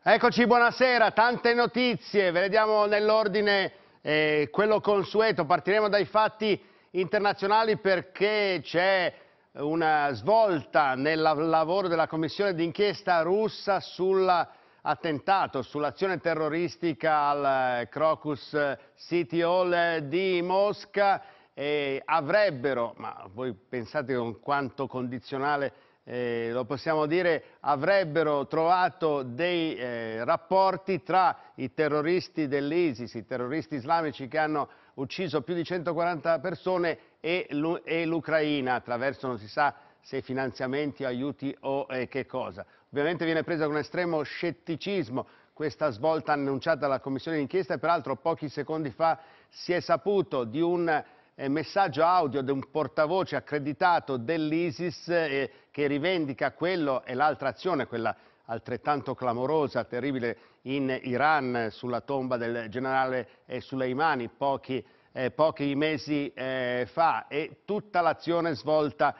Eccoci, buonasera, tante notizie, ve le diamo nell'ordine eh, quello consueto, partiremo dai fatti internazionali perché c'è una svolta nel lavoro della commissione d'inchiesta russa sull'attentato, sull'azione terroristica al eh, Crocus City Hall eh, di Mosca e avrebbero, ma voi pensate con quanto condizionale eh, lo possiamo dire, avrebbero trovato dei eh, rapporti tra i terroristi dell'ISIS, i terroristi islamici che hanno ucciso più di 140 persone e l'Ucraina attraverso, non si sa, se finanziamenti, aiuti o eh, che cosa. Ovviamente viene presa con estremo scetticismo questa svolta annunciata dalla Commissione d'inchiesta e peraltro pochi secondi fa si è saputo di un messaggio audio di un portavoce accreditato dell'ISIS eh, che rivendica quello e l'altra azione, quella altrettanto clamorosa, terribile in Iran sulla tomba del generale Soleimani pochi, eh, pochi mesi eh, fa e tutta l'azione svolta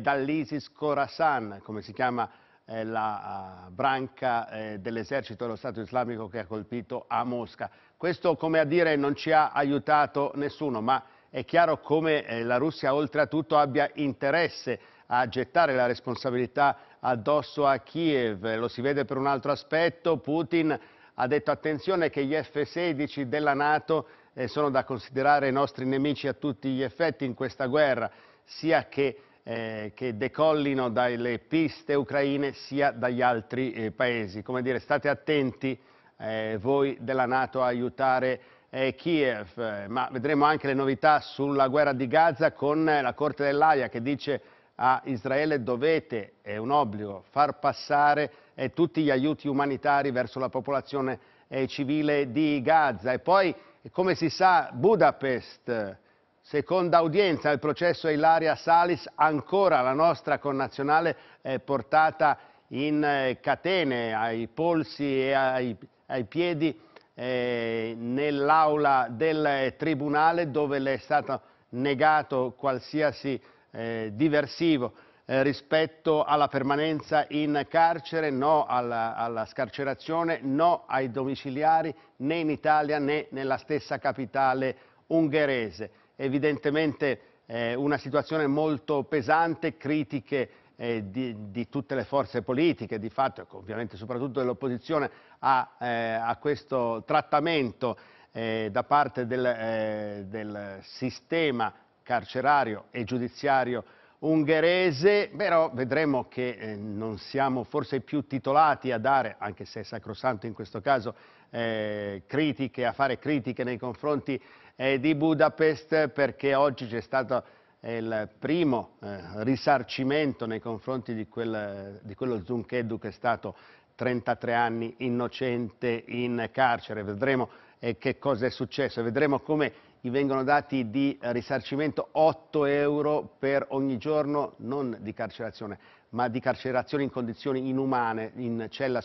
dall'ISIS Khorasan, come si chiama la branca dell'esercito dello Stato islamico che ha colpito a Mosca. Questo, come a dire, non ci ha aiutato nessuno, ma è chiaro come eh, la Russia oltretutto abbia interesse a gettare la responsabilità addosso a Kiev. Lo si vede per un altro aspetto, Putin ha detto attenzione che gli F-16 della Nato eh, sono da considerare i nostri nemici a tutti gli effetti in questa guerra, sia che, eh, che decollino dalle piste ucraine sia dagli altri eh, paesi. Come dire, state attenti eh, voi della Nato a aiutare eh, Kiev, ma vedremo anche le novità sulla guerra di Gaza con eh, la Corte dell'Aia che dice a Israele dovete, è un obbligo, far passare eh, tutti gli aiuti umanitari verso la popolazione eh, civile di Gaza. E poi, come si sa, Budapest, seconda udienza del processo Ilaria Salis, ancora la nostra connazionale eh, portata in eh, catene ai polsi e ai, ai piedi eh, nell'aula del Tribunale dove le è stato negato qualsiasi eh, diversivo eh, rispetto alla permanenza in carcere, no alla, alla scarcerazione, no ai domiciliari né in Italia né nella stessa capitale ungherese. Evidentemente eh, una situazione molto pesante, critiche eh, di, di, tutte le forze politiche, di fatto, ecco, ovviamente soprattutto dell'opposizione, a, eh, a, questo trattamento eh, da parte del, eh, del, sistema carcerario e giudiziario ungherese, però vedremo che eh, non siamo forse più titolati a dare, anche se è sacrosanto in questo caso, eh, critiche, a fare critiche nei confronti di Budapest perché oggi c'è stato è il primo eh, risarcimento nei confronti di, quel, di quello Zuncheddu che è stato 33 anni innocente in carcere. Vedremo eh, che cosa è successo e vedremo come gli vengono dati di risarcimento 8 euro per ogni giorno, non di carcerazione, ma di carcerazione in condizioni inumane, in cella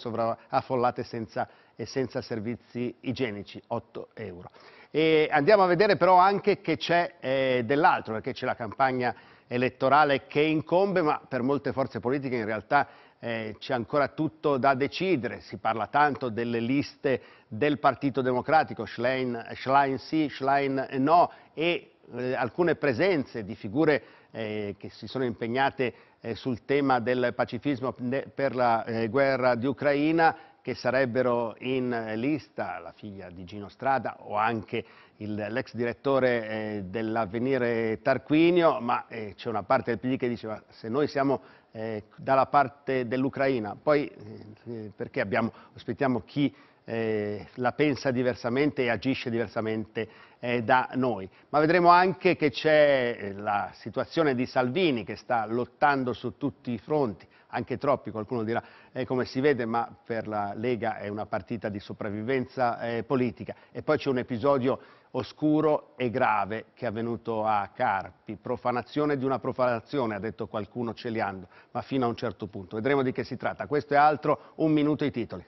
affollate senza, e senza servizi igienici, 8 euro. E andiamo a vedere però anche che c'è eh, dell'altro, perché c'è la campagna elettorale che incombe, ma per molte forze politiche in realtà eh, c'è ancora tutto da decidere, si parla tanto delle liste del Partito Democratico, Schlein, Schlein sì, Schlein no, e eh, alcune presenze di figure eh, che si sono impegnate eh, sul tema del pacifismo per la eh, guerra di Ucraina che sarebbero in lista, la figlia di Gino Strada o anche l'ex direttore eh, dell'Avvenire Tarquinio, ma eh, c'è una parte del PD che diceva se noi siamo eh, dalla parte dell'Ucraina, poi eh, eh, perché abbiamo, ospitiamo chi eh, la pensa diversamente e agisce diversamente da noi. Ma vedremo anche che c'è la situazione di Salvini che sta lottando su tutti i fronti, anche troppi, qualcuno dirà eh, come si vede, ma per la Lega è una partita di sopravvivenza eh, politica. E poi c'è un episodio oscuro e grave che è avvenuto a Carpi, profanazione di una profanazione, ha detto qualcuno celiando, ma fino a un certo punto. Vedremo di che si tratta. Questo è altro, un minuto i titoli.